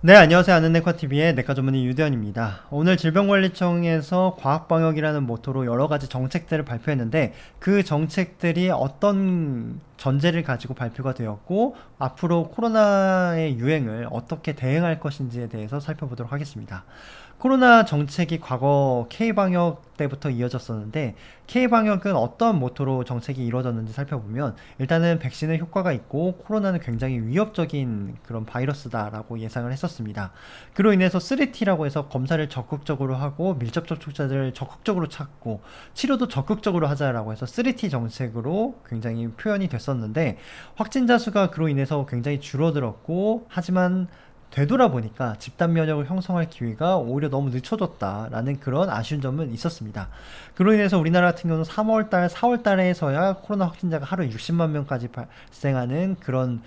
네, 안녕하세요. 아는 네커 t v 의 내과 전문의 유대현입니다. 오늘 질병관리청에서 과학방역이라는 모토로 여러 가지 정책들을 발표했는데 그 정책들이 어떤 전제를 가지고 발표가 되었고 앞으로 코로나의 유행을 어떻게 대응할 것인지에 대해서 살펴보도록 하겠습니다. 코로나 정책이 과거 K방역 때부터 이어졌었는데 K방역은 어떤 모토로 정책이 이루어졌는지 살펴보면 일단은 백신의 효과가 있고 코로나는 굉장히 위협적인 그런 바이러스다라고 예상을 했었습니다. 그로 인해서 3T라고 해서 검사를 적극적으로 하고 밀접 접촉자들을 적극적으로 찾고 치료도 적극적으로 하자라고 해서 3T 정책으로 굉장히 표현이 됐었는데 확진자 수가 그로 인해서 굉장히 줄어들었고 하지만 되돌아보니까 집단 면역을 형성할 기회가 오히려 너무 늦춰졌다라는 그런 아쉬운 점은 있었습니다. 그로 인해서 우리나라 같은 경우는 3월달, 4월달에서야 코로나 확진자가 하루 60만 명까지 발생하는 그런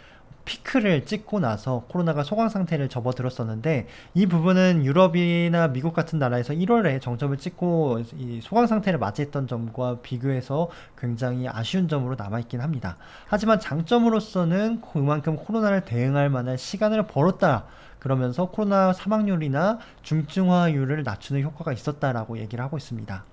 피크를 찍고 나서 코로나가 소강 상태를 접어들었었는데 이 부분은 유럽이나 미국 같은 나라에서 1월에 정점을 찍고 소강 상태를 맞이했던 점과 비교해서 굉장히 아쉬운 점으로 남아있긴 합니다. 하지만 장점으로서는 그만큼 코로나를 대응할 만한 시간을 벌었다. 그러면서 코로나 사망률이나 중증화율을 낮추는 효과가 있었다라고 얘기를 하고 있습니다.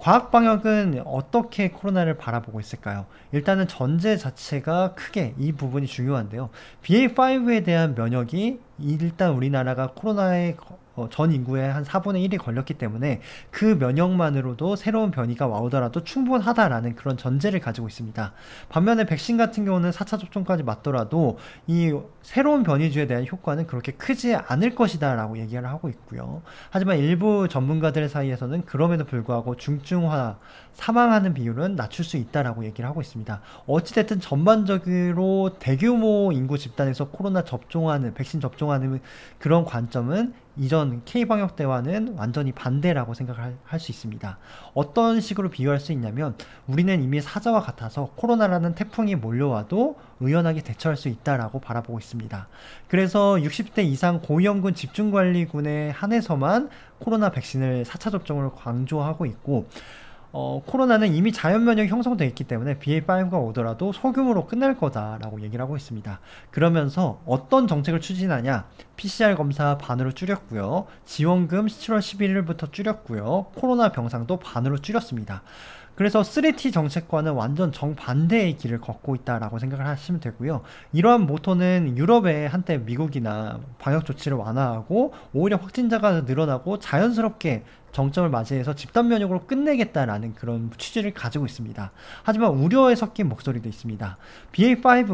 과학 방역은 어떻게 코로나를 바라보고 있을까요? 일단은 전제 자체가 크게 이 부분이 중요한데요. BA5에 대한 면역이 일단 우리나라가 코로나에 어, 전 인구의 한 4분의 1이 걸렸기 때문에 그 면역만으로도 새로운 변이가 와오더라도 충분하다라는 그런 전제를 가지고 있습니다. 반면에 백신 같은 경우는 4차 접종까지 맞더라도 이 새로운 변이주에 대한 효과는 그렇게 크지 않을 것이다 라고 얘기를 하고 있고요. 하지만 일부 전문가들 사이에서는 그럼에도 불구하고 중증화, 사망하는 비율은 낮출 수 있다라고 얘기를 하고 있습니다. 어찌됐든 전반적으로 대규모 인구 집단에서 코로나 접종하는, 백신 접종하는 그런 관점은 이전 K방역 때와는 완전히 반대라고 생각할수 있습니다. 어떤 식으로 비유할 수 있냐면 우리는 이미 사자와 같아서 코로나라는 태풍이 몰려와도 의연하게 대처할 수 있다라고 바라보고 있습니다. 그래서 60대 이상 고위험군 집중관리군에 한해서만 코로나 백신을 4차 접종을 강조하고 있고 어, 코로나는 이미 자연 면역이 형성되어 있기 때문에 BA5가 오더라도 소규모로 끝날 거다라고 얘기를 하고 있습니다. 그러면서 어떤 정책을 추진하냐? PCR 검사 반으로 줄였고요. 지원금 7월 11일부터 줄였고요. 코로나 병상도 반으로 줄였습니다. 그래서 3T 정책과는 완전 정반대의 길을 걷고 있다라고 생각을 하시면 되고요. 이러한 모토는 유럽의 한때 미국이나 방역 조치를 완화하고 오히려 확진자가 늘어나고 자연스럽게 정점을 맞이해서 집단 면역으로 끝내겠다라는 그런 취지를 가지고 있습니다. 하지만 우려에 섞인 목소리도 있습니다.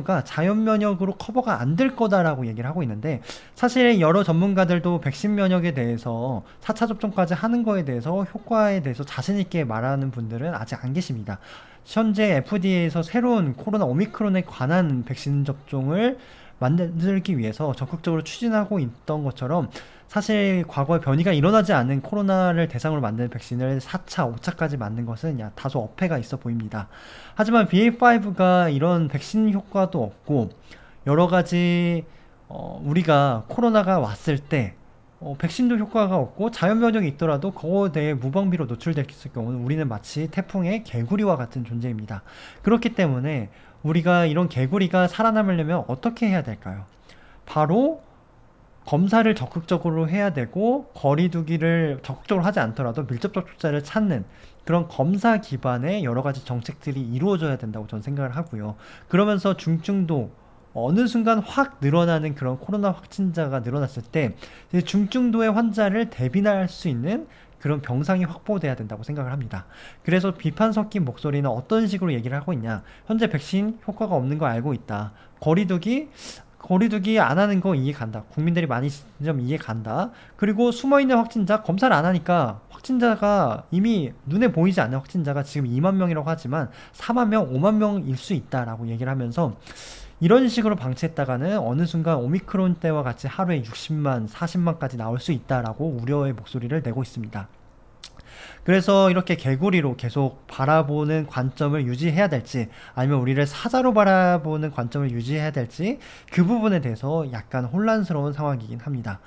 BA5가 자연 면역으로 커버가 안 될 거다라고 얘기를 하고 있는데 사실 여러 전문가들도 백신 면역에 대해서 4차 접종까지 하는 거에 대해서 효과에 대해서 자신 있게 말하는 분들은 아직 안 계십니다. 현재 FDA에서 새로운 코로나 오미크론에 관한 백신 접종을 만들기 위해서 적극적으로 추진하고 있던 것처럼 사실 과거 에 변이가 일어나지 않은 코로나를 대상으로 만든 백신을 4차, 5차까지 만든 것은 야, 다소 어폐가 있어 보입니다. 하지만 BA5가 이런 백신 효과도 없고 여러 가지 어, 우리가 코로나가 왔을 때 어, 백신도 효과가 없고 자연 면역이 있더라도 그거에대해 무방비로 노출될 경우는 우리는 마치 태풍의 개구리와 같은 존재입니다. 그렇기 때문에 우리가 이런 개구리가 살아남으려면 어떻게 해야 될까요? 바로 검사를 적극적으로 해야 되고 거리두기를 적극적으로 하지 않더라도 밀접 접촉자를 찾는 그런 검사 기반의 여러 가지 정책들이 이루어져야 된다고 저는 생각을 하고요. 그러면서 중증도 어느 순간 확 늘어나는 그런 코로나 확진자가 늘어났을 때 중증도의 환자를 대비할 수 있는 그런 병상이 확보돼야 된다고 생각을 합니다. 그래서 비판 섞인 목소리는 어떤 식으로 얘기를 하고 있냐. 현재 백신 효과가 없는 거 알고 있다. 거리두기 거리두기 안 하는 거 이해 간다. 국민들이 많이 점 이해 간다. 그리고 숨어있는 확진자 검사를 안 하니까 확진자가 이미 눈에 보이지 않는 확진자가 지금 2만 명이라고 하지만 4만 명, 5만 명일 수 있다라고 얘기를 하면서 이런 식으로 방치했다가는 어느 순간 오미크론 때와 같이 하루에 60만, 40만까지 나올 수 있다라고 우려의 목소리를 내고 있습니다. 그래서 이렇게 개구리로 계속 바라보는 관점을 유지해야 될지 아니면 우리를 사자로 바라보는 관점을 유지해야 될지 그 부분에 대해서 약간 혼란스러운 상황이긴 합니다.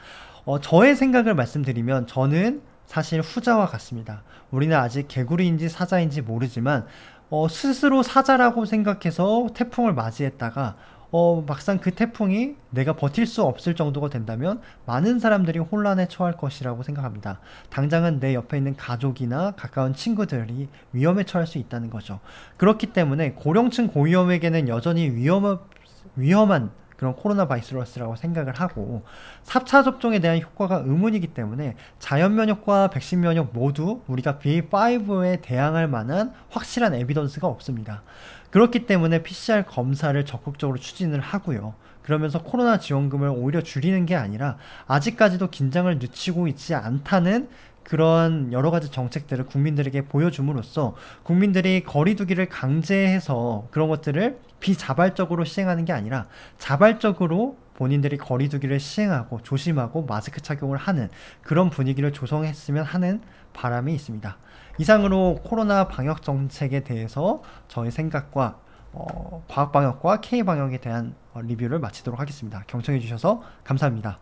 어, 저의 생각을 말씀드리면 저는 사실 후자와 같습니다. 우리는 아직 개구리인지 사자인지 모르지만 어, 스스로 사자라고 생각해서 태풍을 맞이했다가 어, 막상 그 태풍이 내가 버틸 수 없을 정도가 된다면 많은 사람들이 혼란에 처할 것이라고 생각합니다. 당장은 내 옆에 있는 가족이나 가까운 친구들이 위험에 처할 수 있다는 거죠. 그렇기 때문에 고령층 고위험에게는 여전히 위험, 위험한 그런 코로나 바이러스라고 생각을 하고 4차 접종에 대한 효과가 의문이기 때문에 자연 면역과 백신 면역 모두 우리가 B5에 대항할 만한 확실한 에비던스가 없습니다. 그렇기 때문에 PCR 검사를 적극적으로 추진을 하고요. 그러면서 코로나 지원금을 오히려 줄이는 게 아니라 아직까지도 긴장을 늦추고 있지 않다는 그러한 여러 가지 정책들을 국민들에게 보여줌으로써 국민들이 거리두기를 강제해서 그런 것들을 비자발적으로 시행하는 게 아니라 자발적으로 본인들이 거리두기를 시행하고 조심하고 마스크 착용을 하는 그런 분위기를 조성했으면 하는 바람이 있습니다. 이상으로 코로나 방역 정책에 대해서 저희 생각과 어, 과학방역과 K방역에 대한 어, 리뷰를 마치도록 하겠습니다. 경청해주셔서 감사합니다.